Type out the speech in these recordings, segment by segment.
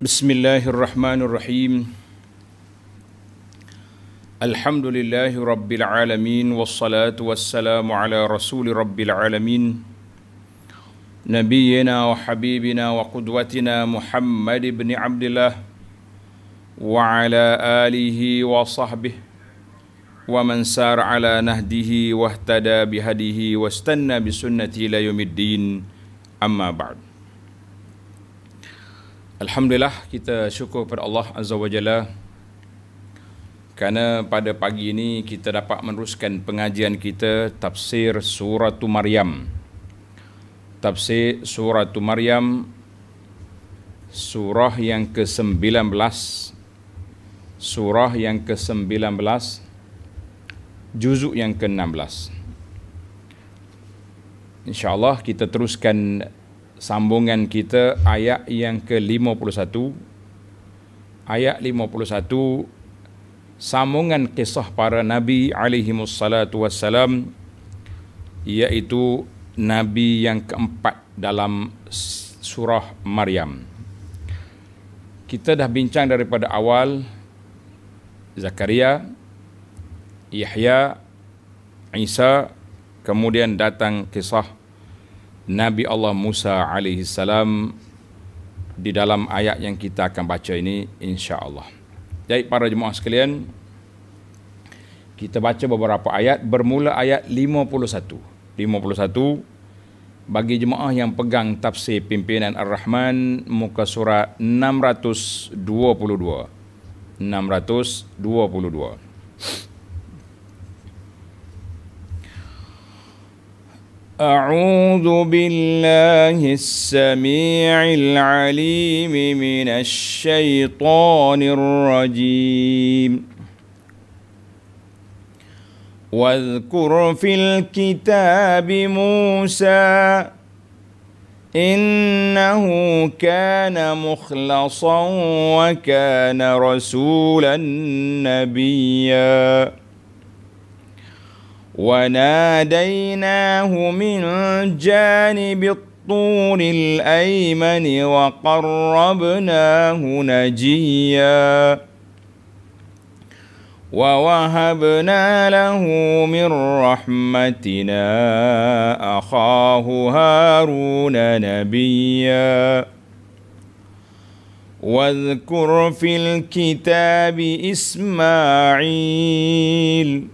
بسم الله الرحمن الرحيم الحمد لله رب العالمين والصلاة والسلام على رسول رب العالمين نبينا وحبيبنا وقدوتنا محمد بن عبد الله وعلى آله وصحبه ومن سار على نهده واهتدى بهديه واستنى بسنته لا يوم الدين أما بعد Alhamdulillah kita syukur kepada Allah Azza wa Jalla kerana pada pagi ini kita dapat meneruskan pengajian kita tafsir surah tu Maryam. Tafsir surah tu Maryam surah yang ke-19 surah yang ke-19 juzuk yang ke-16. Insya-Allah kita teruskan sambungan kita ayat yang ke-51 ayat 51 sambungan kisah para nabi alaihi wassalatu wassalam iaitu nabi yang keempat dalam surah maryam kita dah bincang daripada awal zakaria yahya isa kemudian datang kisah Nabi Allah Musa alaihi salam di dalam ayat yang kita akan baca ini insya-Allah. Jadi para jemaah sekalian, kita baca beberapa ayat bermula ayat 51. 51 bagi jemaah yang pegang tafsir pimpinan Ar-Rahman muka surat 622. 622. أعوذ بالله السميع العليم من الشيطان الرجيم واذكر في الكتاب موسى إنه كان مخلصا وكان رسولا نبيا وناديناه من جانب الطور الأيمن وقربناه نجيا ووهبنا له من رحمتنا أخاه هارون نبيا واذكر في الكتاب إسماعيل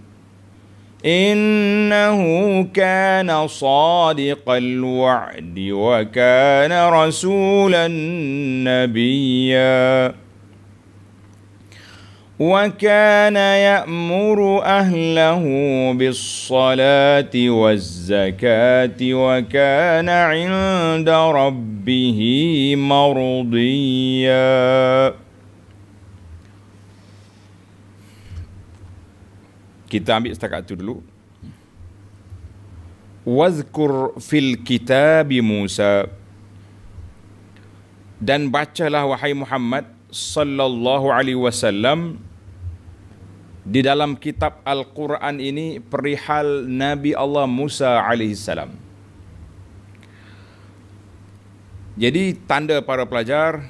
إنه كان صادق الوعد وكان رسولا نبيا وكان يأمر أهله بالصلاة والزكاة وكان عند ربه مرضياً kita ambil setakat itu dulu wazkur fil kitab Musa dan bacalah wahai Muhammad sallallahu alaihi wasallam di dalam kitab Al-Quran ini perihal Nabi Allah Musa alaihi salam jadi tanda para pelajar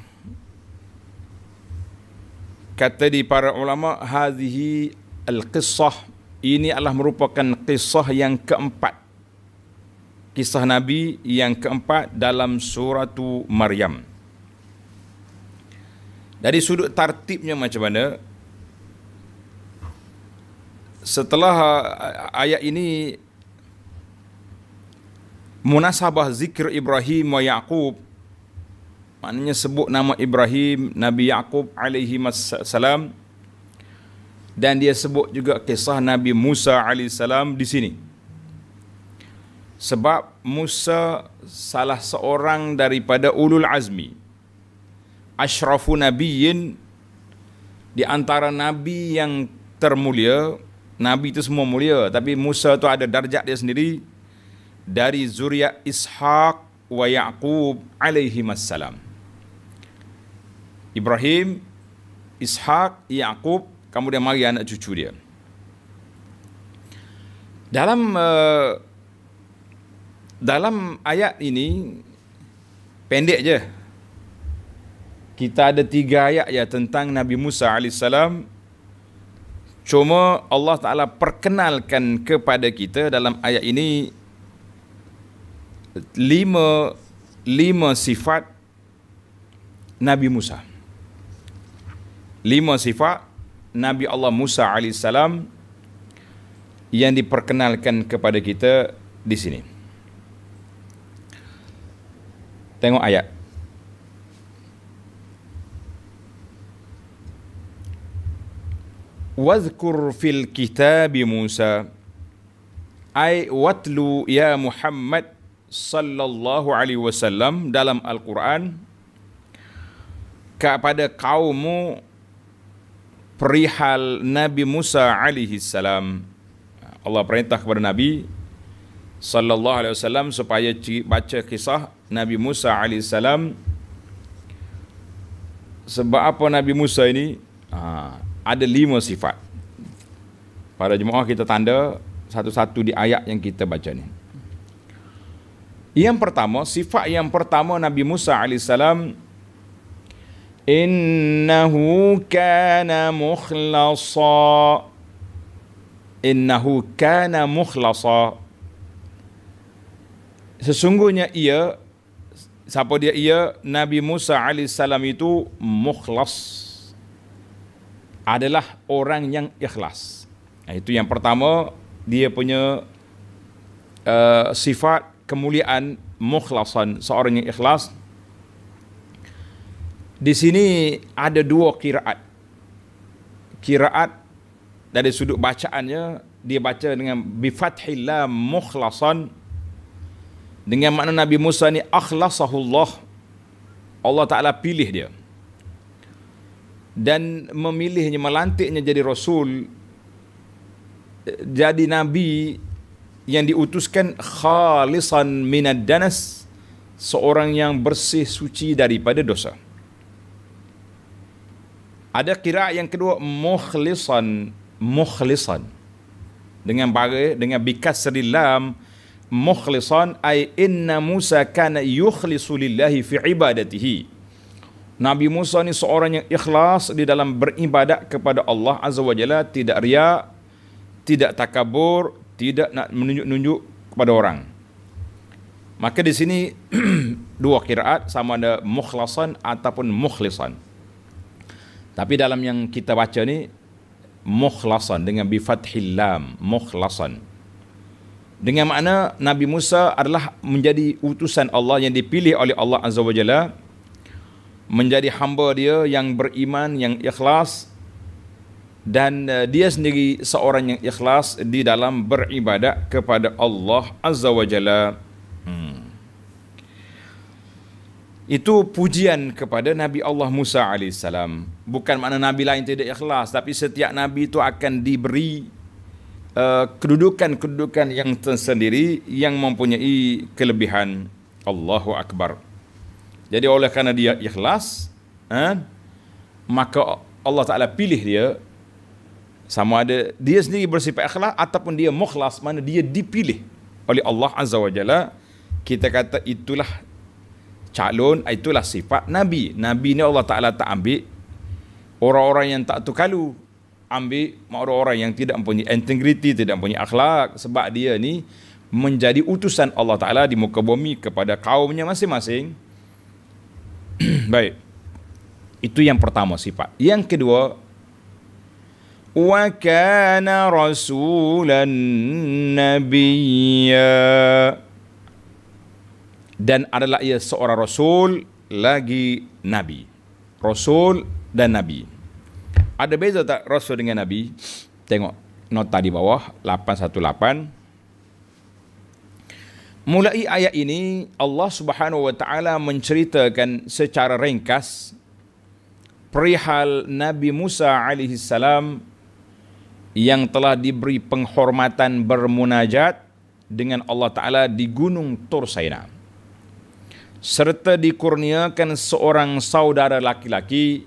kata di para ulama hadhihi Al-Qisah ini adalah merupakan kisah yang keempat. Kisah Nabi yang keempat dalam suratu Maryam. Dari sudut tartibnya macam mana? Setelah uh, ayat ini munasabah zikir Ibrahim wa Yaqub maknanya sebut nama Ibrahim Nabi Yaqub alaihi salam dan dia sebut juga kisah Nabi Musa AS di sini. Sebab Musa salah seorang daripada Ulul Azmi. Ashrafu Nabiin, di antara Nabi yang termulia. Nabi itu semua mulia tapi Musa itu ada darjat dia sendiri. Dari Zuriat Ishaq wa Ya'qub alaihimassalam. Ibrahim, Ishaq, Ya'qub kemudian mari anak cucu dia. Dalam uh, dalam ayat ini pendek je. Kita ada tiga ayat ya tentang Nabi Musa AS. Cuma Allah Ta'ala perkenalkan kepada kita dalam ayat ini lima, lima sifat Nabi Musa. Lima sifat Nabi Allah Musa AS yang diperkenalkan kepada kita di sini. Tengok ayat. Wazkur fil kitab Musa ay watlu ya Muhammad sallallahu alaihi wasallam dalam Al-Quran kepada kaummu perihal Nabi Musa alaihi salam. Allah perintah kepada Nabi sallallahu alaihi wasallam supaya baca kisah Nabi Musa alaihi salam. Sebab apa Nabi Musa ini? Ha, ada lima sifat. Pada jemaah kita tanda satu-satu di ayat yang kita baca ni. Yang pertama, sifat yang pertama Nabi Musa alaihi salam إنه kana mukhlasa. إنه kana mukhlasa. Sesungguhnya ia Siapa dia ia Nabi Musa AS itu Mukhlas Adalah orang yang ikhlas nah, Itu yang pertama Dia punya uh, Sifat kemuliaan Mukhlasan Seorang yang ikhlas di sini ada dua kiraat. Kiraat dari sudut bacaannya dia baca dengan bi fathillah mukhlasan dengan makna Nabi Musa ni akhlasahullah Allah Taala pilih dia dan memilihnya melantiknya jadi rasul jadi nabi yang diutuskan khalisan minad danas seorang yang bersih suci daripada dosa ada kiraat yang kedua mukhlisan mukhlisan dengan bagi dengan bikas serilam mukhlisan ai inna Musa kana yukhlisu lillahi fi ibadatihi Nabi Musa ni seorang yang ikhlas di dalam beribadat kepada Allah Azza wa Jalla tidak riya tidak takabur tidak nak menunjuk-nunjuk kepada orang Maka di sini dua kiraat sama ada mukhlasan ataupun mukhlisan tapi dalam yang kita baca ni mukhlasan dengan bi fathil mukhlasan. Dengan makna Nabi Musa adalah menjadi utusan Allah yang dipilih oleh Allah Azza wa Jalla menjadi hamba dia yang beriman yang ikhlas dan uh, dia sendiri seorang yang ikhlas di dalam beribadat kepada Allah Azza wa Jalla. Hmm. Itu pujian kepada Nabi Allah Musa AS. Bukan makna Nabi lain tidak ikhlas. Tapi setiap Nabi itu akan diberi eh, kedudukan-kedudukan uh, yang tersendiri yang mempunyai kelebihan Allahu Akbar. Jadi oleh kerana dia ikhlas, eh, maka Allah Ta'ala pilih dia sama ada dia sendiri bersifat ikhlas ataupun dia mukhlas mana dia dipilih oleh Allah Azza wa Jalla kita kata itulah calon itulah sifat nabi nabi ni Allah Taala tak ambil orang-orang yang tak tukalu ambil makro orang yang tidak mempunyai integriti tidak mempunyai akhlak sebab dia ni menjadi utusan Allah Taala di muka bumi kepada kaumnya masing-masing baik itu yang pertama sifat yang kedua wa kana rasulan nabiyya dan adalah ia seorang rasul lagi nabi rasul dan nabi ada beza tak rasul dengan nabi tengok nota di bawah 818 mulai ayat ini Allah Subhanahu wa taala menceritakan secara ringkas perihal Nabi Musa alaihi salam yang telah diberi penghormatan bermunajat dengan Allah Ta'ala di Gunung Tursainah serta dikurniakan seorang saudara laki-laki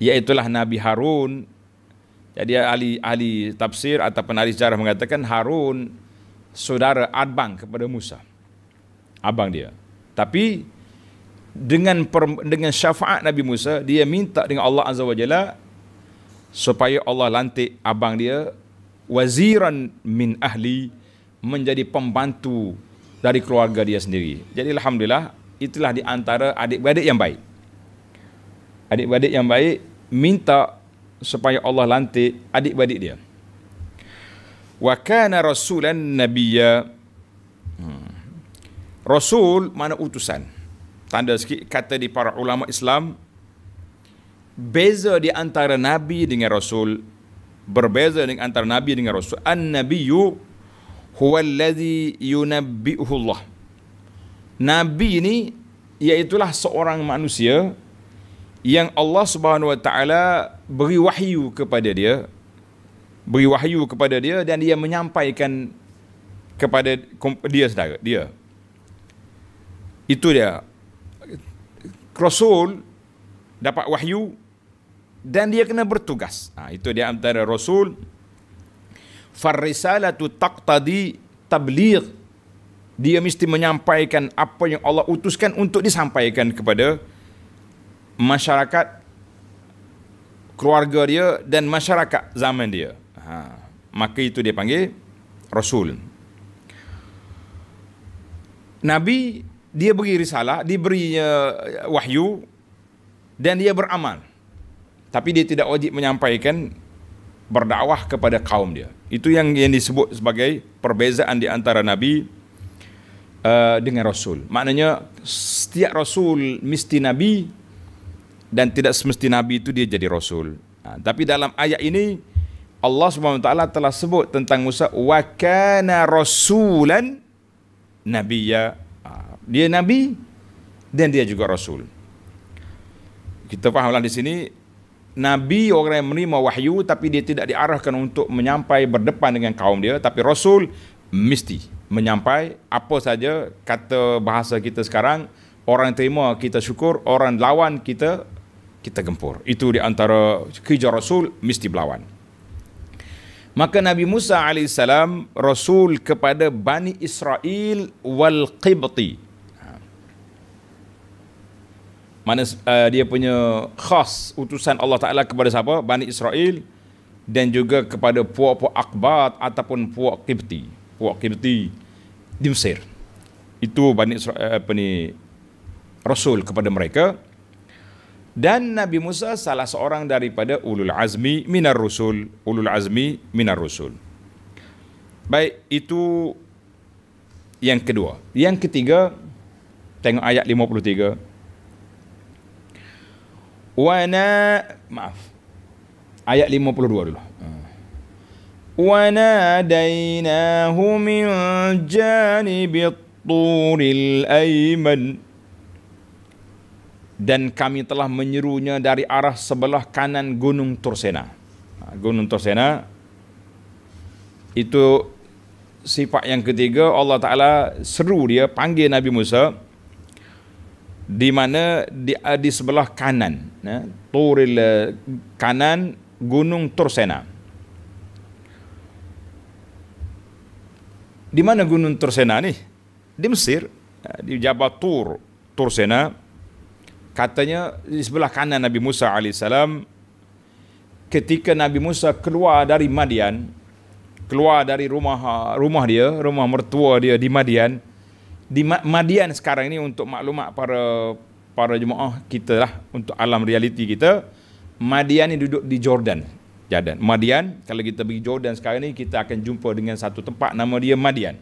iaitulah Nabi Harun. Jadi ahli ahli tafsir atau ahli sejarah mengatakan Harun saudara abang kepada Musa. Abang dia. Tapi dengan per, dengan syafaat Nabi Musa dia minta dengan Allah Azza wa Jalla supaya Allah lantik abang dia waziran min ahli menjadi pembantu dari keluarga dia sendiri. Jadi alhamdulillah itulah di antara adik-beradik yang baik. Adik-beradik yang baik minta supaya Allah lantik adik-beradik dia. Wa kana rasulan nabiyya. Hmm. Rasul mana utusan. Tanda sikit kata di para ulama Islam beza di antara nabi dengan rasul berbeza dengan antara nabi dengan rasul an-nabiyyu huwa allazi yunabbihu Allah Nabi ni iaitulah seorang manusia yang Allah Subhanahu Wa Taala beri wahyu kepada dia beri wahyu kepada dia dan dia menyampaikan kepada dia saudara dia itu dia rasul dapat wahyu dan dia kena bertugas ha, itu dia antara rasul farisalatu taqtadi tablir dia mesti menyampaikan apa yang Allah utuskan untuk disampaikan kepada masyarakat keluarga dia dan masyarakat zaman dia. Ha. Maka itu dia panggil Rasul. Nabi dia beri risalah, diberinya wahyu dan dia beramal. Tapi dia tidak wajib menyampaikan berdakwah kepada kaum dia. Itu yang yang disebut sebagai perbezaan di antara nabi uh, dengan rasul. Maknanya setiap rasul mesti nabi dan tidak semesti nabi itu dia jadi rasul. Ha, tapi dalam ayat ini Allah Subhanahu taala telah sebut tentang Musa wa kana rasulan nabiyya. Ha, dia nabi dan dia juga rasul. Kita fahamlah di sini Nabi orang yang menerima wahyu tapi dia tidak diarahkan untuk menyampai berdepan dengan kaum dia tapi rasul mesti menyampai apa saja kata bahasa kita sekarang orang yang terima kita syukur orang lawan kita kita gempur itu di antara kerja rasul mesti berlawan maka Nabi Musa AS rasul kepada Bani Israel wal Qibti ha. mana uh, dia punya khas utusan Allah Taala kepada siapa Bani Israel dan juga kepada puak-puak Akbat ataupun puak Qibti waqibti di Mesir. Itu Bani eh, apa ni Rasul kepada mereka dan Nabi Musa salah seorang daripada ulul azmi minar rusul, ulul azmi minar rusul. Baik, itu yang kedua. Yang ketiga tengok ayat 53. Wa na maaf. Ayat 52 dulu. وناديناه من جانب الطور الأيمن dan kami telah menyerunya dari arah sebelah kanan Gunung Tursena. Ha, Gunung Tursena itu sifat yang ketiga Allah Taala seru dia panggil Nabi Musa di mana di, di sebelah kanan, ya, Turil eh, kanan Gunung Tursena. di mana gunung Tursena ni? Di Mesir, ya, di Jabal Tur, Tursena. Katanya di sebelah kanan Nabi Musa AS, ketika Nabi Musa keluar dari Madian, keluar dari rumah rumah dia, rumah mertua dia di Madian, di Madian sekarang ini untuk maklumat para para jemaah kita lah untuk alam realiti kita Madian ini duduk di Jordan Jordan. Madian, kalau kita pergi Jordan sekarang ni kita akan jumpa dengan satu tempat nama dia Madian.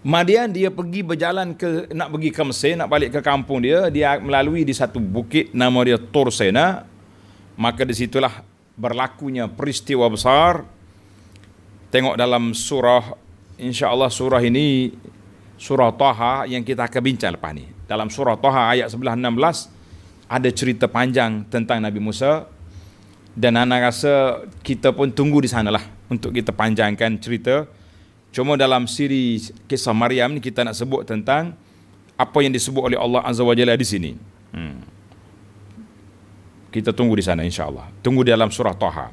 Madian dia pergi berjalan ke nak pergi ke Mesir, nak balik ke kampung dia, dia melalui di satu bukit nama dia Torsena. Maka di situlah berlakunya peristiwa besar. Tengok dalam surah insya-Allah surah ini surah Taha yang kita akan bincang lepas ni. Dalam surah Taha ayat 11 16 ada cerita panjang tentang Nabi Musa dan Ana rasa kita pun tunggu di sanalah untuk kita panjangkan cerita. Cuma dalam siri kisah Maryam ni kita nak sebut tentang apa yang disebut oleh Allah Azza wa Jalla di sini. Hmm. Kita tunggu di sana insyaAllah. Tunggu di dalam surah Taha.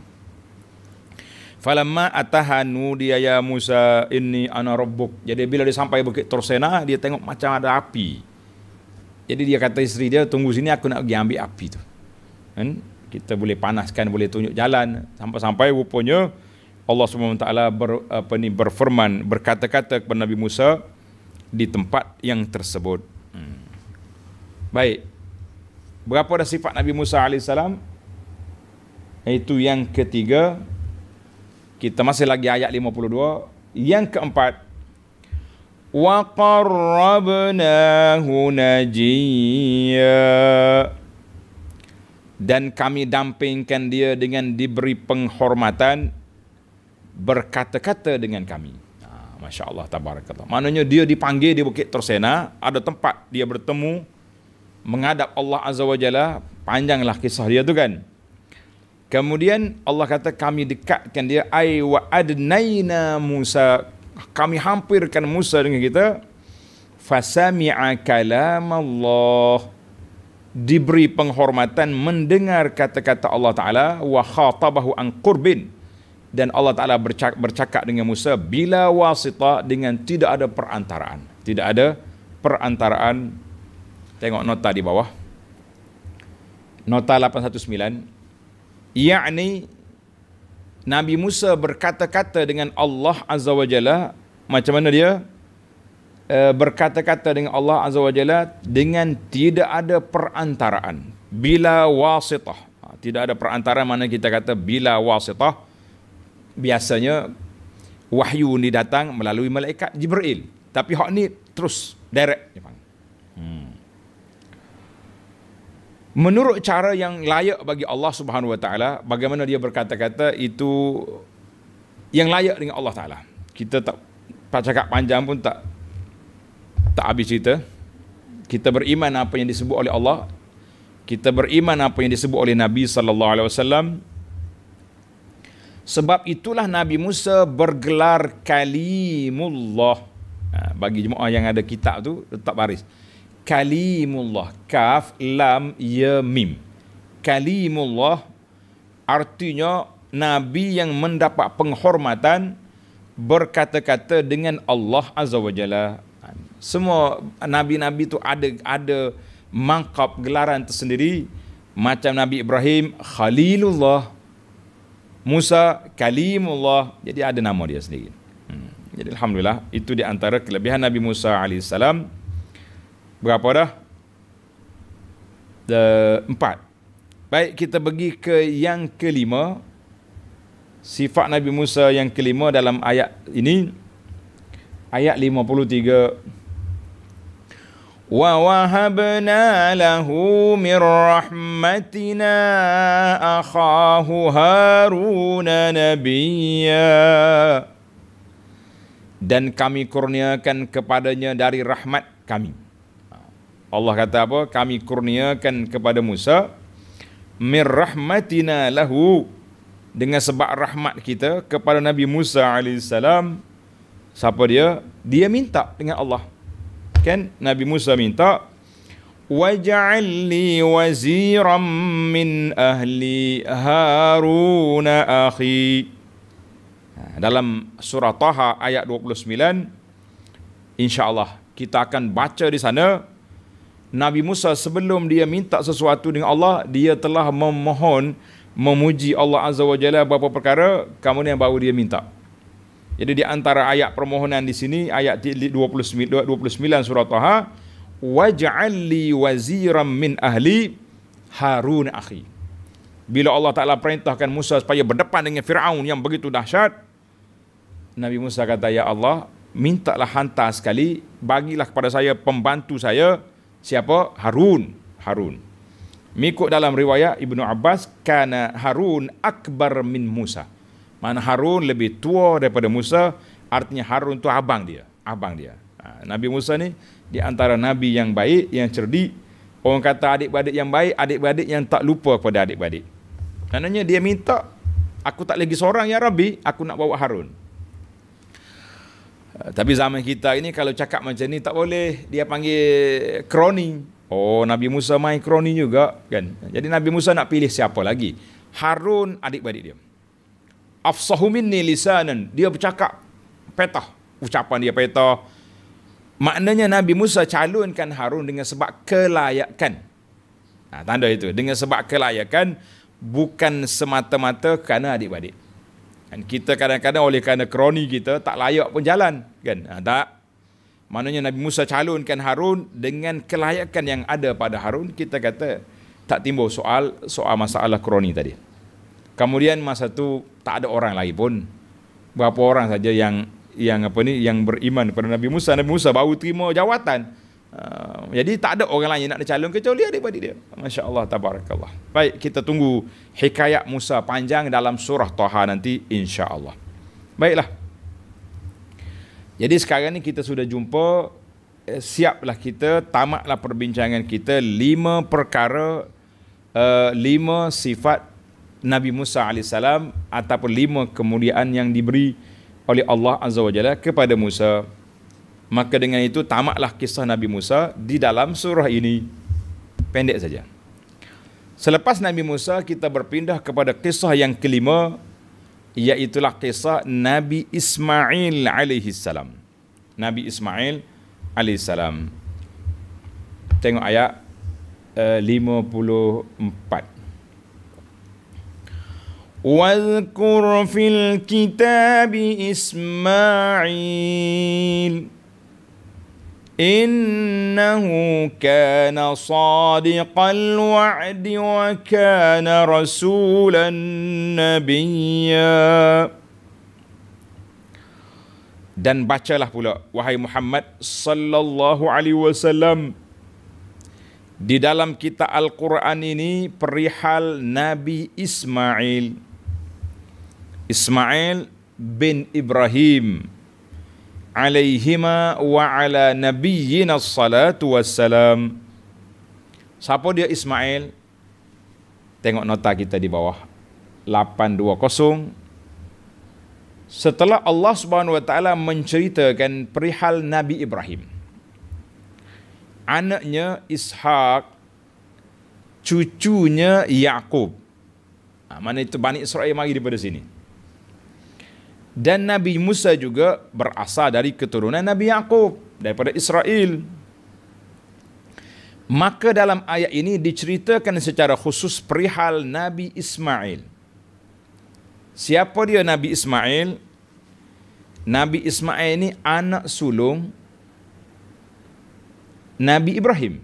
Falamma ataha nudiya ya Musa inni ana rabbuk. Jadi bila dia sampai bukit Tursena, dia tengok macam ada api. Jadi dia kata isteri dia, tunggu sini aku nak pergi ambil api tu. Hmm? kita boleh panaskan boleh tunjuk jalan sampai sampai rupanya Allah SWT ber, apa ni berfirman berkata-kata kepada Nabi Musa di tempat yang tersebut hmm. baik berapa dah sifat Nabi Musa AS itu yang ketiga kita masih lagi ayat 52 yang keempat wa qarrabnahu najiyah dan kami dampingkan dia dengan diberi penghormatan berkata-kata dengan kami. Ha, Masya Allah tabarakallah. Maknanya dia dipanggil di Bukit Tersena, ada tempat dia bertemu menghadap Allah Azza wa Jalla, panjanglah kisah dia tu kan. Kemudian Allah kata kami dekatkan dia ai wa adnaina Musa. Kami hampirkan Musa dengan kita. Fasami'a kalam Allah diberi penghormatan mendengar kata-kata Allah Ta'ala wa khatabahu an qurbin dan Allah Ta'ala bercakap, bercakap dengan Musa bila wasita dengan tidak ada perantaraan tidak ada perantaraan tengok nota di bawah nota 819 yakni Nabi Musa berkata-kata dengan Allah Azza wa Jalla macam mana dia Eh, berkata-kata dengan Allah Azza wa Jalla dengan tidak ada perantaraan bila wasitah ha, tidak ada perantara mana kita kata bila wasitah biasanya wahyu ni datang melalui malaikat Jibril tapi hak ni terus direct hmm. menurut cara yang layak bagi Allah Subhanahu wa taala bagaimana dia berkata-kata itu yang layak dengan Allah taala kita tak cakap panjang pun tak tak habis cerita kita beriman apa yang disebut oleh Allah kita beriman apa yang disebut oleh Nabi sallallahu alaihi wasallam sebab itulah Nabi Musa bergelar kalimullah ha, bagi jemaah yang ada kitab tu tetap baris kalimullah kaf lam ya mim kalimullah artinya nabi yang mendapat penghormatan berkata-kata dengan Allah azza wajalla semua nabi-nabi tu ada ada mangkap gelaran tersendiri macam Nabi Ibrahim Khalilullah Musa Kalimullah jadi ada nama dia sendiri hmm. jadi Alhamdulillah itu di antara kelebihan Nabi Musa AS berapa dah? The, eh, empat baik kita pergi ke yang kelima sifat Nabi Musa yang kelima dalam ayat ini ayat 53 ayat 53 ووهبنا له من رحمتنا اخاه هارون نبيا dan kami kurniakan kepadanya dari rahmat kami. Allah kata apa? Kami kurniakan kepada Musa mir rahmatina lahu dengan sebab rahmat kita kepada Nabi Musa alaihissalam siapa dia? Dia minta dengan Allah bahkan Nabi Musa minta waj'al li waziran min ahli haruna akhi ha, dalam surah Taha ayat 29 insyaallah kita akan baca di sana Nabi Musa sebelum dia minta sesuatu dengan Allah dia telah memohon memuji Allah Azza wa Jalla beberapa perkara kemudian baru dia minta jadi di antara ayat permohonan di sini ayat 29, 29 surah Taha waj'al li waziran min ahli Harun akhi. Bila Allah Taala perintahkan Musa supaya berdepan dengan Firaun yang begitu dahsyat Nabi Musa kata ya Allah mintalah hantar sekali bagilah kepada saya pembantu saya siapa Harun Harun. Mengikut dalam riwayat Ibnu Abbas kana Harun akbar min Musa. Mana Harun lebih tua daripada Musa, artinya Harun tu abang dia, abang dia. Ha, nabi Musa ni di antara nabi yang baik, yang cerdik. Orang kata adik-beradik yang baik, adik-beradik yang tak lupa kepada adik-beradik. Maknanya dia minta, aku tak lagi seorang ya Rabbi, aku nak bawa Harun. Ha, tapi zaman kita ini kalau cakap macam ni tak boleh dia panggil kroni. Oh Nabi Musa main kroni juga kan. Jadi Nabi Musa nak pilih siapa lagi? Harun adik-beradik dia afsahu minni lisanan. Dia bercakap petah. Ucapan dia petah. Maknanya Nabi Musa calonkan Harun dengan sebab kelayakan. Ha, tanda itu. Dengan sebab kelayakan bukan semata-mata kerana adik-adik. dan kita kadang-kadang oleh kerana kroni kita tak layak pun jalan. Kan? Ha, tak. Maknanya Nabi Musa calonkan Harun dengan kelayakan yang ada pada Harun. Kita kata tak timbul soal soal masalah kroni tadi. Kemudian masa tu tak ada orang lagi pun. Berapa orang saja yang yang apa ni yang beriman kepada Nabi Musa. Nabi Musa baru terima jawatan. Uh, jadi tak ada orang lain yang nak dicalon kecuali adik-adik dia. Masya-Allah tabarakallah. Baik, kita tunggu hikayat Musa panjang dalam surah Taha nanti insya-Allah. Baiklah. Jadi sekarang ni kita sudah jumpa eh, siaplah kita tamatlah perbincangan kita lima perkara uh, lima sifat Nabi Musa AS ataupun lima kemuliaan yang diberi oleh Allah Azza wa Jalla kepada Musa. Maka dengan itu tamatlah kisah Nabi Musa di dalam surah ini. Pendek saja. Selepas Nabi Musa kita berpindah kepada kisah yang kelima iaitulah kisah Nabi Ismail alaihi salam. Nabi Ismail alaihi salam. Tengok ayat 54. Eh, واذكر في الكتاب اسماعيل انه كان صادق الوعد وكان رسولا نبيا dan bacalah pula wahai Muhammad sallallahu alaihi wasallam di dalam kitab al-Quran ini perihal Nabi Ismail Ismail bin Ibrahim alaihima wa ala nabiyyina salatu wassalam siapa dia Ismail tengok nota kita di bawah 820 setelah Allah Subhanahu wa taala menceritakan perihal Nabi Ibrahim anaknya Ishak cucunya Yaqub ha, mana itu Bani Israel mari daripada sini dan Nabi Musa juga berasal dari keturunan Nabi Yaqub daripada Israel. Maka dalam ayat ini diceritakan secara khusus perihal Nabi Ismail. Siapa dia Nabi Ismail? Nabi Ismail ini anak sulung Nabi Ibrahim.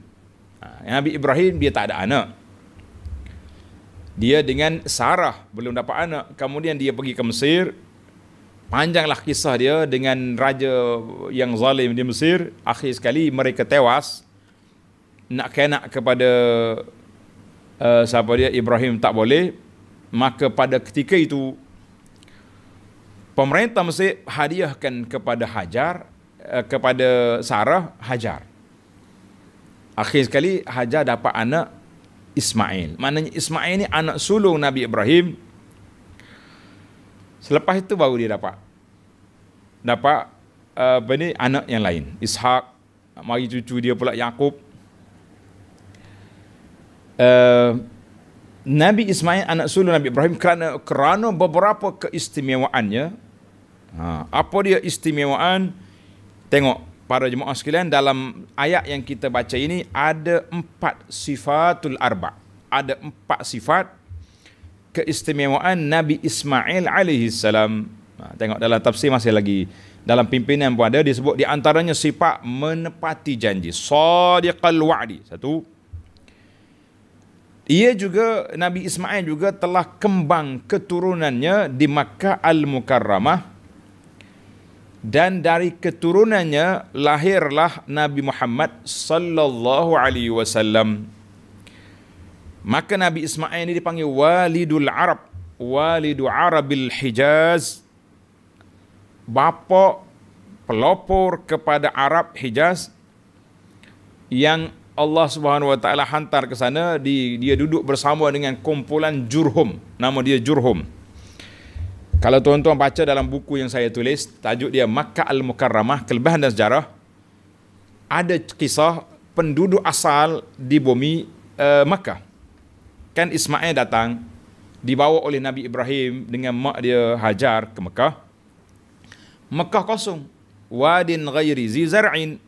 Ha, Nabi Ibrahim dia tak ada anak. Dia dengan Sarah belum dapat anak. Kemudian dia pergi ke Mesir, panjanglah kisah dia dengan raja yang zalim di Mesir akhir sekali mereka tewas nak kena kepada uh, siapa dia Ibrahim tak boleh maka pada ketika itu pemerintah Mesir hadiahkan kepada Hajar uh, kepada Sarah Hajar akhir sekali Hajar dapat anak Ismail maknanya Ismail ini anak sulung Nabi Ibrahim Selepas itu baru dia dapat dapat eh, apa ni anak yang lain, Ishak, mari cucu dia pula Yakub. Uh, eh, Nabi Ismail anak sulung Nabi Ibrahim kerana kerana beberapa keistimewaannya. Ha, apa dia istimewaan? Tengok para jemaah sekalian dalam ayat yang kita baca ini ada empat sifatul arba. Ada empat sifat keistimewaan Nabi Ismail alaihi salam. Ha, tengok dalam tafsir masih lagi dalam pimpinan pun ada disebut di antaranya sifat menepati janji. Sadiqal wa'di. Satu. Ia juga Nabi Ismail juga telah kembang keturunannya di Makkah Al-Mukarramah dan dari keturunannya lahirlah Nabi Muhammad sallallahu alaihi wasallam Maka Nabi Ismail ini dipanggil Walidul Arab, Walidul Arabil Hijaz. Bapa pelopor kepada Arab Hijaz yang Allah Subhanahu wa taala hantar ke sana dia duduk bersama dengan kumpulan Jurhum. Nama dia Jurhum. Kalau tuan-tuan baca dalam buku yang saya tulis, tajuk dia Makkah Al-Mukarramah, kelebihan dan sejarah, ada kisah penduduk asal di bumi uh, Makkah kan Ismail datang dibawa oleh Nabi Ibrahim dengan mak dia Hajar ke Mekah. Mekah kosong. Wadin ghairi zizar'in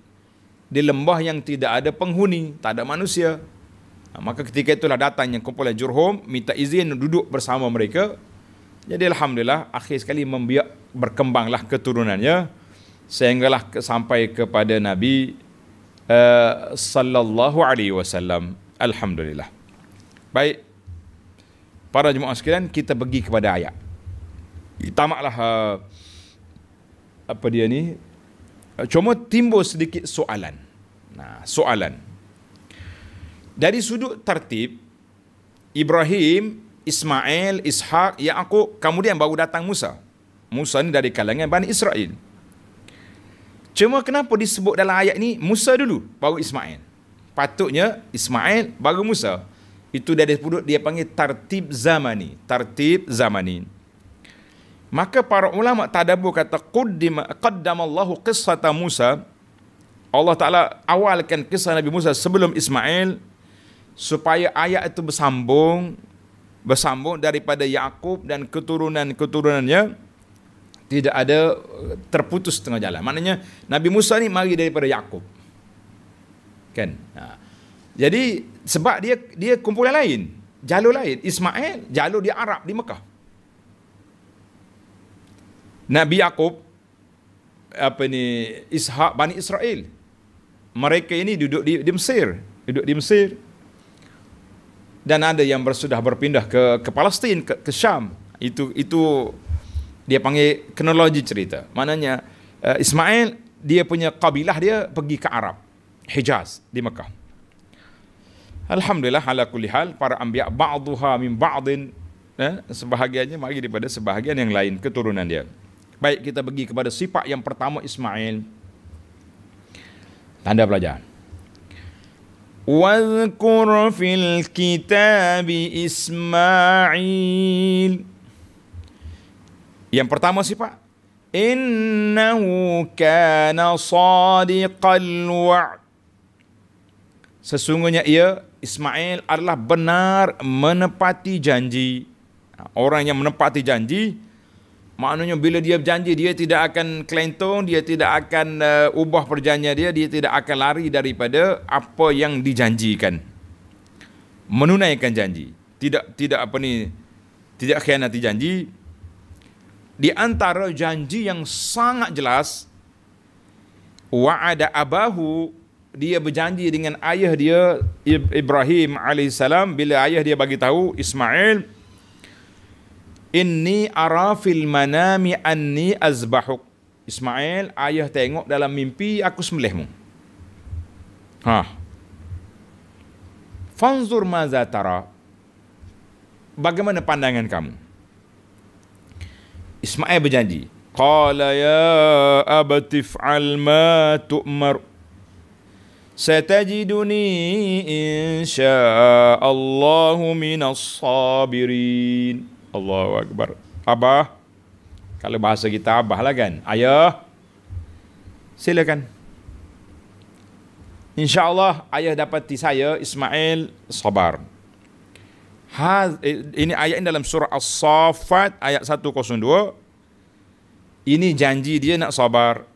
di lembah yang tidak ada penghuni, tak ada manusia. maka ketika itulah datangnya kumpulan Jurhum minta izin duduk bersama mereka. Jadi alhamdulillah akhir sekali membiak berkembanglah keturunannya sehinggalah sampai kepada Nabi uh, sallallahu alaihi wasallam. Alhamdulillah. Baik. Para jemaah sekalian, kita pergi kepada ayat. Tamaklah eh, apa dia ni? Cuma timbul sedikit soalan. Nah, soalan. Dari sudut tertib Ibrahim, Ismail, Ishaq, Yaakob, kemudian baru datang Musa. Musa ni dari kalangan Bani Israel. Cuma kenapa disebut dalam ayat ni Musa dulu, baru Ismail? Patutnya Ismail baru Musa. Itu dia disebut dia panggil tartib zamani, tartib zamani. Maka para ulama tadabbur kata qaddima qaddamallahu qissata Musa Allah Ta'ala awalkan kisah Nabi Musa sebelum Ismail supaya ayat itu bersambung bersambung daripada Yakub dan keturunan-keturunannya tidak ada terputus tengah jalan. Maknanya Nabi Musa ni mari daripada Yakub. Kan? Nah. Ha. Jadi sebab dia dia kumpulan lain, jalur lain. Ismail jalur dia Arab di Mekah. Nabi Yakub apa ni Ishak Bani Israel. Mereka ini duduk di, di Mesir, duduk di Mesir. Dan ada yang bersudah berpindah ke ke Palestin ke, ke Syam. Itu itu dia panggil kronologi cerita. Maknanya eh, Ismail dia punya kabilah dia pergi ke Arab. Hijaz di Mekah. Alhamdulillah ala kulli hal para ambiya ba'duha min ba'din eh, sebahagiannya mari daripada sebahagian yang lain keturunan dia. Baik kita pergi kepada sifat yang pertama Ismail. Tanda pelajar. Wadhkur fil kitab Ismail. Yang pertama sifat Innahu kana sadiqal wa'd Sesungguhnya ia Ismail adalah benar menepati janji. Orang yang menepati janji, maknanya bila dia berjanji, dia tidak akan kelentong, dia tidak akan uh, ubah perjanjian dia, dia tidak akan lari daripada apa yang dijanjikan. Menunaikan janji. Tidak tidak apa ni, tidak khianati janji. Di antara janji yang sangat jelas, wa'ada abahu dia berjanji dengan ayah dia Ibrahim alaihissalam bila ayah dia bagi tahu Ismail inni arafil fil manami anni azbahuk Ismail ayah tengok dalam mimpi aku sembelihmu ha fanzur Mazatara, bagaimana pandangan kamu Ismail berjanji qala ya abatif al ma tu'mar ستجدني إن شاء الله من الصابرين الله أكبر أبا kalau bahasa kita abah lah kan ayo silakan insyaallah ayah dapat di saya Ismail sabar ha, ini ayat ini dalam surah As-Saffat ayat 102 ini janji dia nak sabar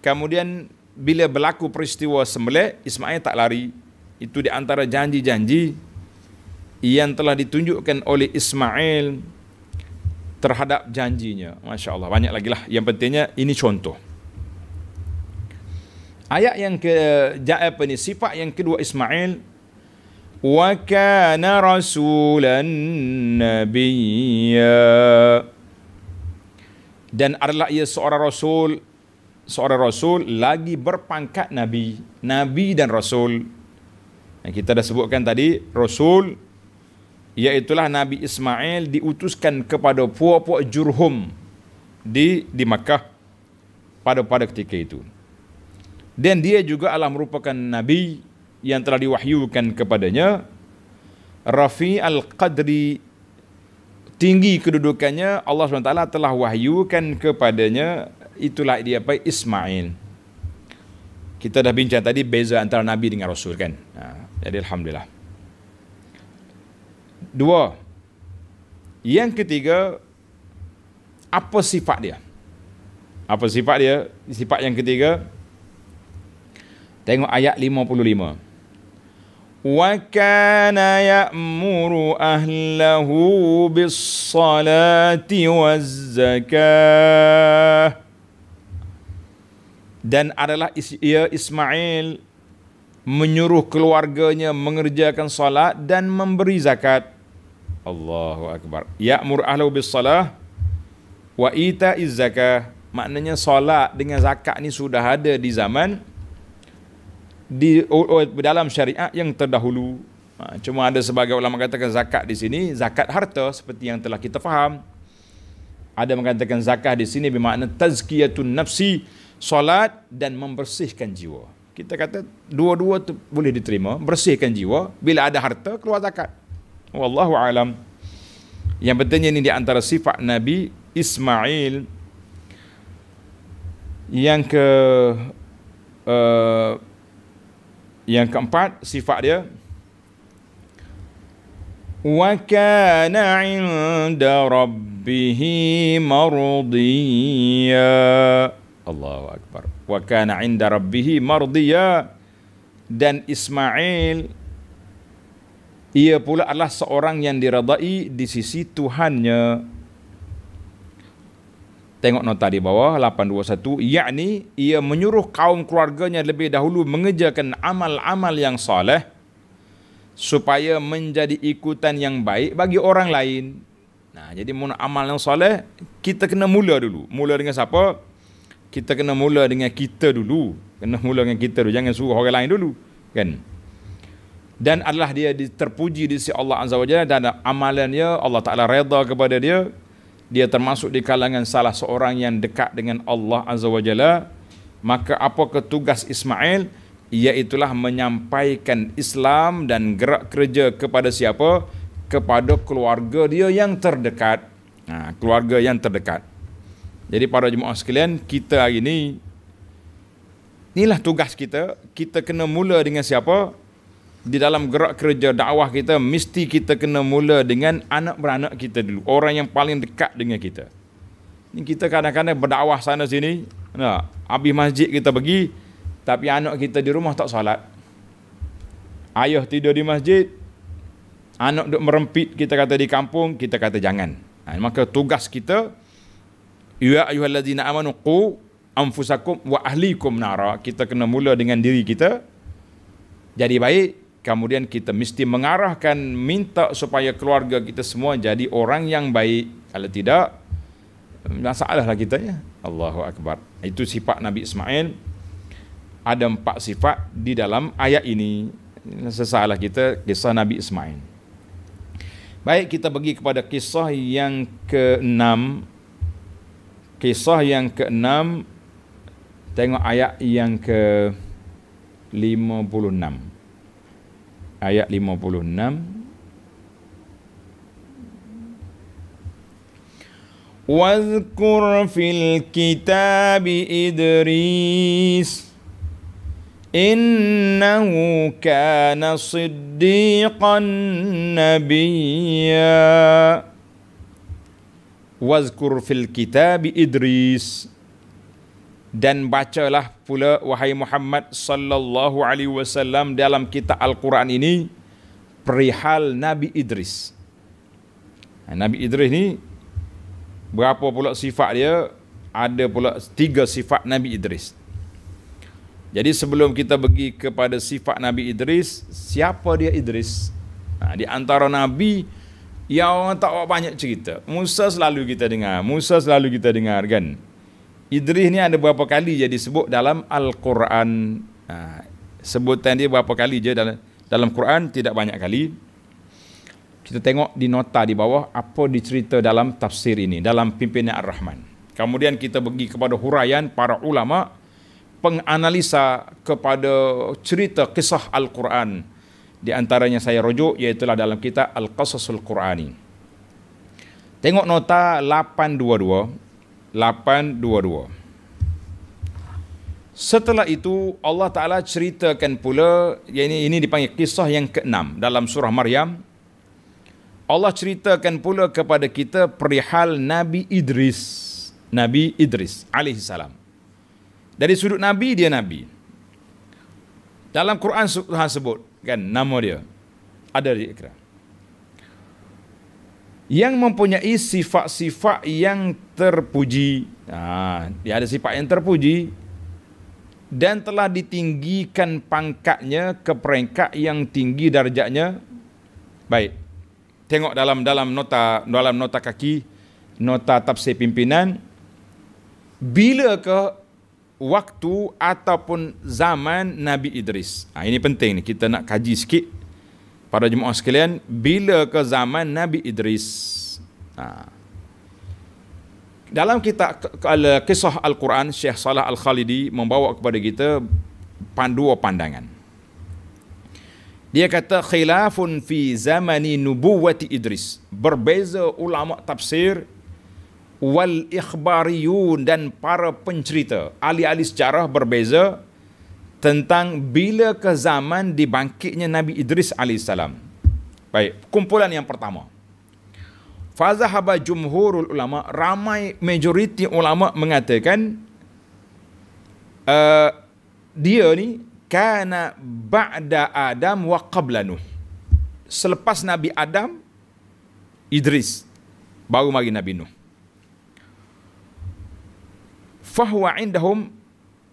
kemudian bila berlaku peristiwa sembelih Ismail tak lari itu di antara janji-janji yang telah ditunjukkan oleh Ismail terhadap janjinya Masya Allah banyak lagi lah yang pentingnya ini contoh ayat yang ke apa ni sifat yang kedua Ismail wa kana rasulan nabiyya dan adalah ia seorang rasul seorang rasul lagi berpangkat nabi nabi dan rasul yang kita dah sebutkan tadi rasul iaitulah nabi Ismail diutuskan kepada puak-puak jurhum di di Makkah pada pada ketika itu dan dia juga adalah merupakan nabi yang telah diwahyukan kepadanya Rafi al-Qadri tinggi kedudukannya Allah SWT telah wahyukan kepadanya itulah dia apa Ismail. Kita dah bincang tadi beza antara nabi dengan rasul kan. Ha, jadi alhamdulillah. Dua. Yang ketiga apa sifat dia? Apa sifat dia? Sifat yang ketiga Tengok ayat 55. Wa kana ya'muru ahlahu bis-salati waz-zakah dan adalah ia Ismail menyuruh keluarganya mengerjakan salat dan memberi zakat. Allahu akbar. Ya'mur ahlahu bis salah wa ita'iz zakah. Maknanya salat dengan zakat ni sudah ada di zaman di oh, oh, dalam syariat yang terdahulu. Ha, cuma ada sebagai ulama katakan zakat di sini zakat harta seperti yang telah kita faham. Ada mengatakan zakat di sini bermakna tazkiyatun nafsi solat dan membersihkan jiwa. Kita kata dua-dua tu boleh diterima, bersihkan jiwa bila ada harta keluar zakat. Wallahu alam. Yang pentingnya ini di antara sifat Nabi Ismail yang ke uh, yang keempat sifat dia wa kana 'inda rabbihi mardiyya Allahu Akbar. Wa kana inda rabbihi mardiya dan Ismail ia pula adalah seorang yang diradai di sisi Tuhannya. Tengok nota di bawah 821 yakni ia menyuruh kaum keluarganya lebih dahulu mengerjakan amal-amal yang soleh supaya menjadi ikutan yang baik bagi orang lain. Nah, jadi mun amal yang soleh kita kena mula dulu. Mula dengan siapa? kita kena mula dengan kita dulu kena mula dengan kita dulu jangan suruh orang lain dulu kan dan adalah dia terpuji di sisi Allah Azza Wajalla Jalla dan amalannya Allah Taala redha kepada dia dia termasuk di kalangan salah seorang yang dekat dengan Allah Azza Wajalla. maka apa tugas Ismail Iaitulah menyampaikan Islam dan gerak kerja kepada siapa? Kepada keluarga dia yang terdekat. Ha, keluarga yang terdekat. Jadi para jemaah sekalian, kita hari ini inilah tugas kita. Kita kena mula dengan siapa? Di dalam gerak kerja dakwah kita, mesti kita kena mula dengan anak beranak kita dulu. Orang yang paling dekat dengan kita. Ini kita kadang-kadang berdakwah sana sini. Nah, habis masjid kita pergi, tapi anak kita di rumah tak salat. Ayah tidur di masjid, anak duduk merempit, kita kata di kampung, kita kata jangan. Nah, ha, maka tugas kita, Ya ayuhallazina amanu qu anfusakum wa ahlikum nara. Kita kena mula dengan diri kita. Jadi baik, kemudian kita mesti mengarahkan minta supaya keluarga kita semua jadi orang yang baik. Kalau tidak, masalahlah kita ya. Allahu akbar. Itu sifat Nabi Ismail. Ada empat sifat di dalam ayat ini. Sesalah kita kisah Nabi Ismail. Baik kita pergi kepada kisah yang keenam kisah yang ke-6 tengok ayat yang ke 56 ayat 56 wazkur fil kitab idris innahu kana siddiqan nabiyya wazkur fil kitab Idris dan bacalah pula wahai Muhammad sallallahu alaihi wasallam dalam kitab Al-Quran ini perihal Nabi Idris. Ha, Nabi Idris ni berapa pula sifat dia? Ada pula tiga sifat Nabi Idris. Jadi sebelum kita pergi kepada sifat Nabi Idris, siapa dia Idris? Ha, di antara Nabi yang orang tak buat banyak cerita Musa selalu kita dengar Musa selalu kita dengar kan Idris ni ada berapa kali jadi sebut dalam Al-Quran ha, Sebutan dia berapa kali je dalam dalam Quran tidak banyak kali Kita tengok di nota di bawah Apa dicerita dalam tafsir ini Dalam pimpinan Ar-Rahman Kemudian kita pergi kepada huraian para ulama penganalisa kepada cerita kisah Al-Quran di antaranya saya rujuk iaitu dalam kita Al-Qasasul Qurani. Tengok nota 822. 822. Setelah itu Allah Taala ceritakan pula yang ini ini dipanggil kisah yang keenam dalam surah Maryam. Allah ceritakan pula kepada kita perihal Nabi Idris. Nabi Idris alaihi salam. Dari sudut nabi dia nabi. Dalam Quran Tuhan sebut kan nama dia ada di ikrar yang mempunyai sifat-sifat yang terpuji ha, dia ada sifat yang terpuji dan telah ditinggikan pangkatnya ke peringkat yang tinggi darjatnya baik tengok dalam dalam nota dalam nota kaki nota tafsir pimpinan bila ke waktu ataupun zaman Nabi Idris. Ha, ini penting ni kita nak kaji sikit pada jemaah sekalian bila ke zaman Nabi Idris. Ha. Dalam kita kisah Al-Quran Syekh Salah Al-Khalidi membawa kepada kita dua pandangan. Dia kata khilafun fi zamani nubuwati Idris. Berbeza ulama tafsir wal ikhbariyun dan para pencerita ahli-ahli sejarah berbeza tentang bila ke zaman dibangkitnya Nabi Idris alaihissalam. Baik, kumpulan yang pertama. Fazahaba jumhurul ulama, ramai majoriti ulama mengatakan uh, dia ni kana ba'da Adam wa qabla Selepas Nabi Adam Idris baru mari Nabi Nuh fahuwa indahum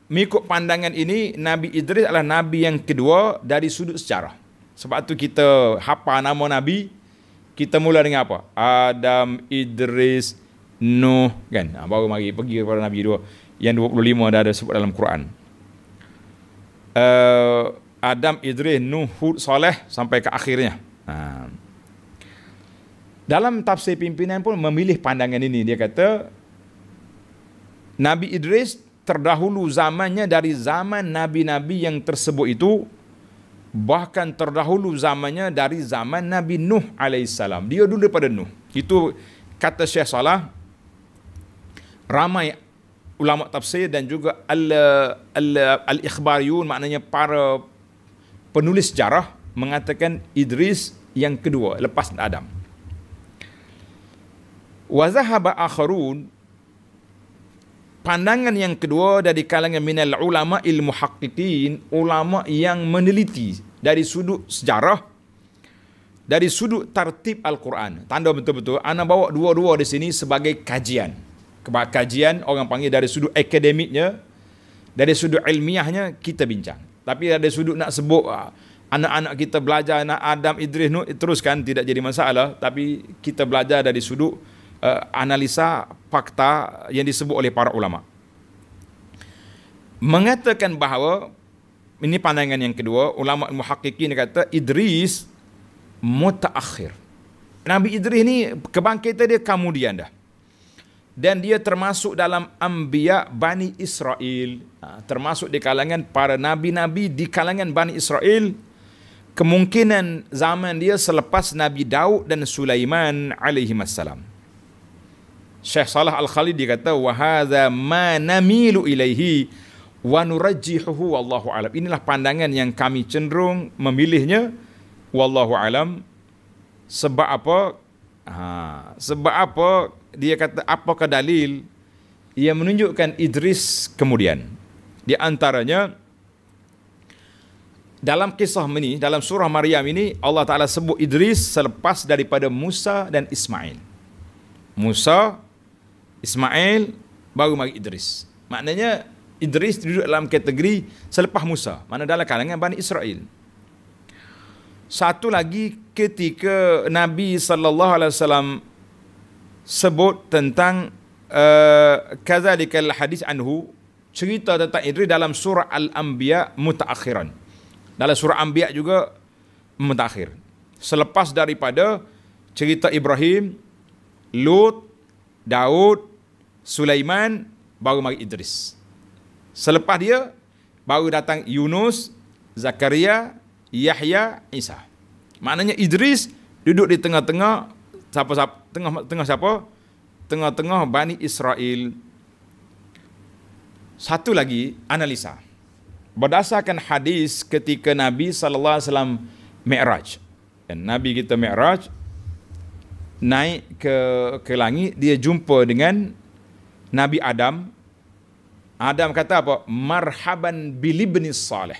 mengikut pandangan ini Nabi Idris adalah Nabi yang kedua dari sudut sejarah. Sebab tu kita hapa nama Nabi, kita mula dengan apa? Adam, Idris, Nuh kan? Ha, baru mari pergi kepada Nabi dua yang 25 dah ada sebut dalam Quran. Uh, Adam, Idris, Nuh, Hud, Saleh sampai ke akhirnya. Ha. Dalam tafsir pimpinan pun memilih pandangan ini dia kata Nabi Idris terdahulu zamannya dari zaman nabi-nabi yang tersebut itu bahkan terdahulu zamannya dari zaman Nabi Nuh alaihissalam. Dia dulu daripada Nuh. Itu kata Syekh Salah ramai ulama tafsir dan juga al al, al maknanya para penulis sejarah mengatakan Idris yang kedua lepas Adam. Wa zahaba akharun pandangan yang kedua dari kalangan minal ulama ilmu haqqiqin, ulama yang meneliti dari sudut sejarah, dari sudut tertib Al-Quran. Tanda betul-betul, Ana bawa dua-dua di sini sebagai kajian. Kajian orang panggil dari sudut akademiknya, dari sudut ilmiahnya, kita bincang. Tapi dari sudut nak sebut ah, anak-anak kita belajar, nak Adam, Idris, Nuh, teruskan, tidak jadi masalah. Tapi kita belajar dari sudut uh, analisa fakta yang disebut oleh para ulama. Mengatakan bahawa ini pandangan yang kedua, ulama muhakkikin kata Idris mutaakhir. Nabi Idris ni kebangkitan dia kemudian dah. Dan dia termasuk dalam Ambiya Bani Israel ha, Termasuk di kalangan para Nabi-Nabi Di kalangan Bani Israel Kemungkinan zaman dia Selepas Nabi Daud dan Sulaiman Alayhimassalam Syekh Salah al Khalidi kata wa mana milu ilahi, ilaihi wa nurajjihuhu wallahu alam. Inilah pandangan yang kami cenderung memilihnya wallahu alam. Sebab apa? Ha, sebab apa dia kata apa ke dalil ia menunjukkan Idris kemudian. Di antaranya dalam kisah ini, dalam surah Maryam ini Allah Taala sebut Idris selepas daripada Musa dan Ismail. Musa Ismail baru mari Idris. Maknanya Idris duduk dalam kategori selepas Musa. Mana dalam kalangan Bani Israel. Satu lagi ketika Nabi sallallahu alaihi wasallam sebut tentang uh, eh, kazalikal hadis anhu cerita tentang Idris dalam surah Al-Anbiya mutaakhiran. Dalam surah Anbiya juga mutaakhir. Selepas daripada cerita Ibrahim, Lut, Daud, Sulaiman baru mari Idris. Selepas dia baru datang Yunus, Zakaria, Yahya, Isa. Maknanya Idris duduk di tengah-tengah siapa, siapa tengah tengah siapa? Tengah-tengah Bani Israel. Satu lagi analisa. Berdasarkan hadis ketika Nabi sallallahu alaihi wasallam Mi'raj. Dan Nabi kita Mi'raj naik ke ke langit dia jumpa dengan Nabi Adam Adam kata apa? Marhaban bilibni salih.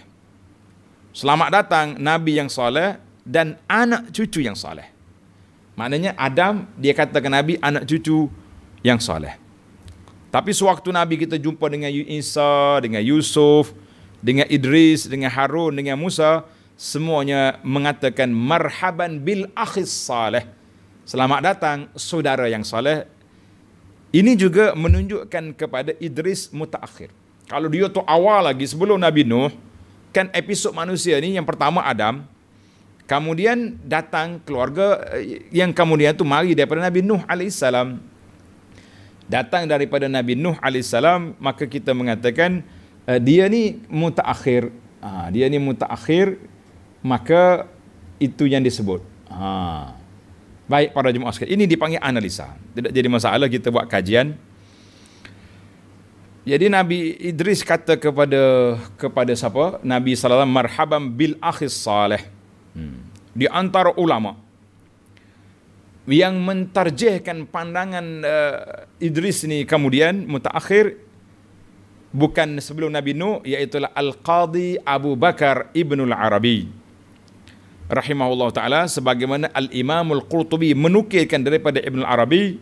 Selamat datang Nabi yang salih dan anak cucu yang salih. Maknanya Adam, dia kata ke Nabi, anak cucu yang salih. Tapi sewaktu Nabi kita jumpa dengan Isa, dengan Yusuf, dengan Idris, dengan Harun, dengan Musa, semuanya mengatakan marhaban bil akhis salih. Selamat datang saudara yang salih ini juga menunjukkan kepada Idris mutaakhir. Kalau dia tu awal lagi sebelum Nabi Nuh, kan episod manusia ni yang pertama Adam, kemudian datang keluarga eh, yang kemudian tu mari daripada Nabi Nuh alaihissalam. Datang daripada Nabi Nuh alaihissalam, maka kita mengatakan eh, dia ni mutaakhir. Ah, dia ni mutaakhir, maka itu yang disebut. Ha. Baik para jemaah sekalian, ini dipanggil analisa. Tidak jadi masalah kita buat kajian. Jadi Nabi Idris kata kepada kepada siapa? Nabi sallallahu marhaban bil akhis salih. Hmm. Di antara ulama yang mentarjihkan pandangan uh, Idris ni kemudian mutaakhir bukan sebelum Nabi Nuh iaitu al-Qadi Abu Bakar Ibnu Al-Arabi rahimahullah ta'ala sebagaimana Al-Imamul Qurtubi menukirkan daripada Ibn Arabi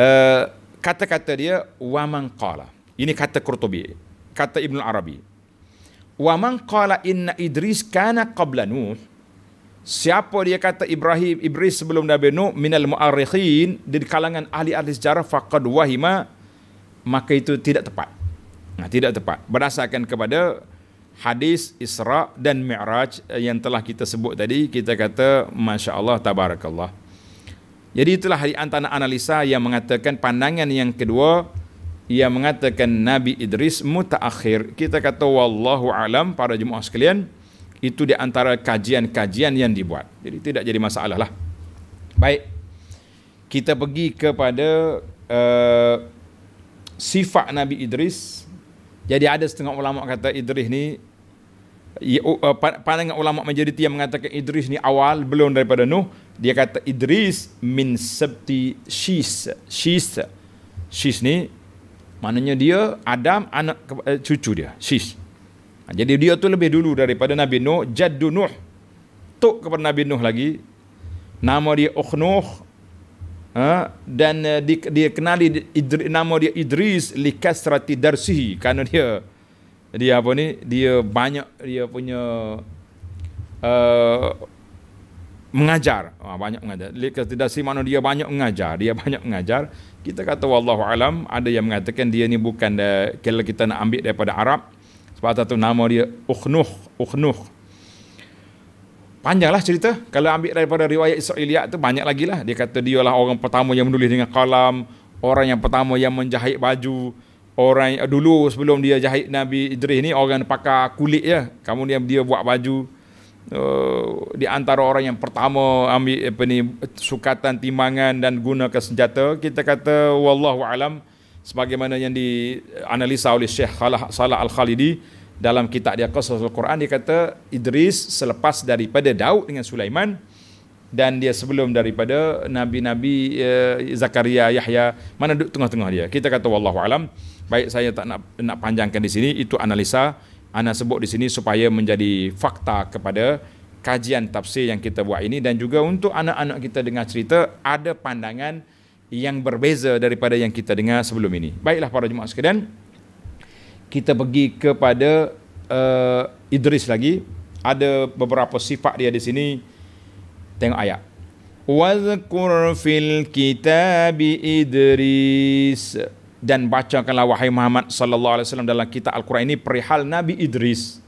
uh, eh, kata-kata dia wa man qala ini kata Qurtubi kata Ibn Arabi wa man qala inna Idris kana qabla Nuh siapa dia kata Ibrahim Idris sebelum Nabi Nuh minal mu'arikhin di kalangan ahli-ahli sejarah faqad wahima maka itu tidak tepat nah, tidak tepat berdasarkan kepada hadis Isra dan Mi'raj eh, yang telah kita sebut tadi kita kata masya-Allah tabarakallah. Jadi itulah hari antara analisa yang mengatakan pandangan yang kedua ia mengatakan Nabi Idris mutaakhir. Kita kata wallahu alam para jemaah sekalian itu di antara kajian-kajian yang dibuat. Jadi tidak jadi masalah lah. Baik. Kita pergi kepada uh, sifat Nabi Idris jadi ada setengah ulama kata Idris ni eh, pandangan ulama majoriti yang mengatakan Idris ni awal belum daripada Nuh, dia kata Idris min sabti shis. Shis. Shis ni maknanya dia Adam anak eh, cucu dia, Shis. Ha, jadi dia tu lebih dulu daripada Nabi Nuh, jaddu Nuh. Tok kepada Nabi Nuh lagi. Nama dia Ukhnuh, Ha? dan eh, dia, dia kenali Idris, nama dia Idris li kasrati darsihi kerana dia dia apa ni dia banyak dia punya uh, mengajar ha, banyak mengajar li kasrati darsi mana dia banyak mengajar dia banyak mengajar kita kata wallahu alam ada yang mengatakan dia ni bukan eh, kalau kita nak ambil daripada Arab sebab tu nama dia Ukhnuh Ukhnuh panjanglah cerita kalau ambil daripada riwayat Israiliyat tu banyak lagi lah dia kata dia lah orang pertama yang menulis dengan kalam orang yang pertama yang menjahit baju orang dulu sebelum dia jahit Nabi Idris ni orang pakai kulit ya kemudian dia buat baju uh, di antara orang yang pertama ambil apa ni sukatan timbangan dan gunakan senjata kita kata wallahu alam sebagaimana yang dianalisa oleh Syekh Salah Al-Khalidi dalam kitab dia Qasas Al-Quran dia kata Idris selepas daripada Daud dengan Sulaiman dan dia sebelum daripada nabi-nabi uh, Zakaria Yahya mana duduk tengah-tengah dia kita kata wallahu alam baik saya tak nak nak panjangkan di sini itu analisa ana sebut di sini supaya menjadi fakta kepada kajian tafsir yang kita buat ini dan juga untuk anak-anak kita dengar cerita ada pandangan yang berbeza daripada yang kita dengar sebelum ini baiklah para jemaah sekalian kita pergi kepada uh, Idris lagi ada beberapa sifat dia di sini tengok ayat wazkur fil kitab Idris dan bacakanlah wahai Muhammad sallallahu alaihi wasallam dalam kitab al-Quran ini perihal Nabi Idris.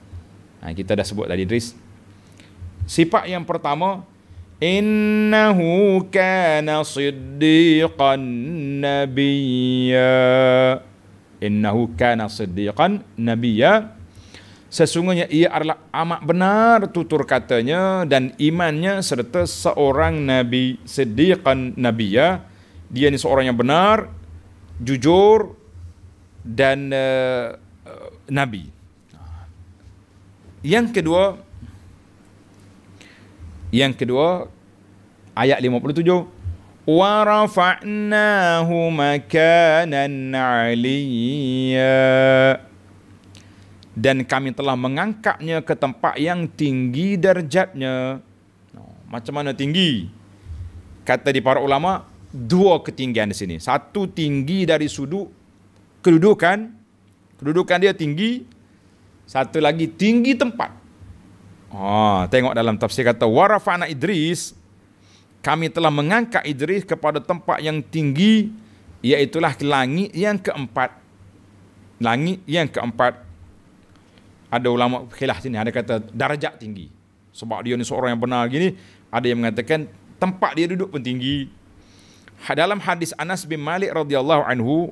Nah, ha, kita dah sebut tadi Idris. Sifat yang pertama innahu kana siddiqan nabiyya innahu kana siddiqan nabiyya sesungguhnya ia adalah amat benar tutur katanya dan imannya serta seorang nabi siddiqan nabiyya dia ni seorang yang benar jujur dan uh, nabi yang kedua yang kedua ayat 57 ورفعناه مكانا عليا dan kami telah mengangkatnya ke tempat yang tinggi darjatnya. Macam mana tinggi? Kata di para ulama, dua ketinggian di sini. Satu tinggi dari sudut kedudukan. Kedudukan dia tinggi. Satu lagi tinggi tempat. Ah, tengok dalam tafsir kata, Warafana Idris, kami telah mengangkat Idris kepada tempat yang tinggi iaitulah langit yang keempat langit yang keempat ada ulama khilaf sini ada kata darjat tinggi sebab dia ni seorang yang benar gini ada yang mengatakan tempat dia duduk pun tinggi ha, dalam hadis Anas bin Malik radhiyallahu anhu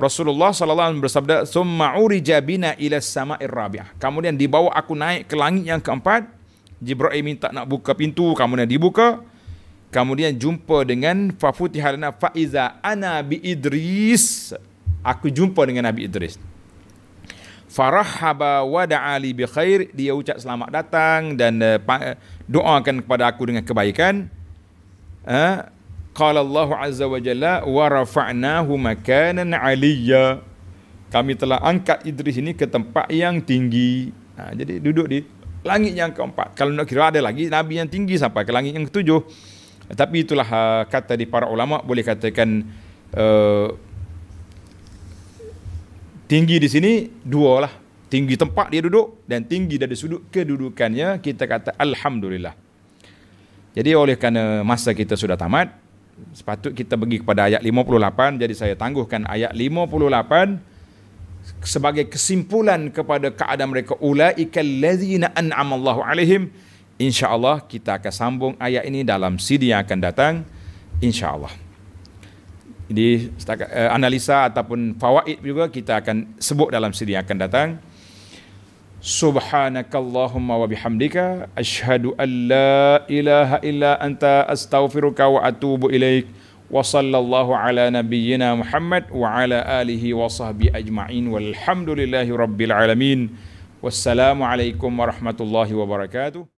Rasulullah sallallahu alaihi wasallam bersabda summa urija bina ila samair rabi'ah kemudian dibawa aku naik ke langit yang keempat Jibril minta nak buka pintu kemudian dibuka kemudian jumpa dengan fafutihalana faiza ana bi idris aku jumpa dengan nabi idris farahaba wa da'a li bi khair dia ucap selamat datang dan eh, eh, doakan kepada aku dengan kebaikan eh, qala allah azza wa jalla wa rafa'nahu makanan 'aliyya kami telah angkat idris ini ke tempat yang tinggi ha, jadi duduk di langit yang keempat kalau nak kira ada lagi nabi yang tinggi sampai ke langit yang ketujuh tapi itulah ah, kata di para ulama boleh katakan uh, tinggi di sini dua lah. Tinggi tempat dia duduk dan tinggi dari sudut kedudukannya kita kata Alhamdulillah. Jadi oleh kerana masa kita sudah tamat, sepatut kita pergi kepada ayat 58. Jadi saya tangguhkan ayat 58 sebagai kesimpulan kepada keadaan mereka ulaika allazina an'ama Allahu alaihim InsyaAllah kita akan sambung ayat ini dalam CD yang akan datang. InsyaAllah. Jadi setakat, eh, analisa ataupun fawaid juga kita akan sebut dalam CD yang akan datang. Subhanakallahumma wa bihamdika ashhadu an la ilaha illa anta astaghfiruka wa atubu ilaik wa sallallahu ala nabiyyina Muhammad wa ala alihi wa sahbi ajma'in walhamdulillahi rabbil alamin wassalamu alaikum warahmatullahi wabarakatuh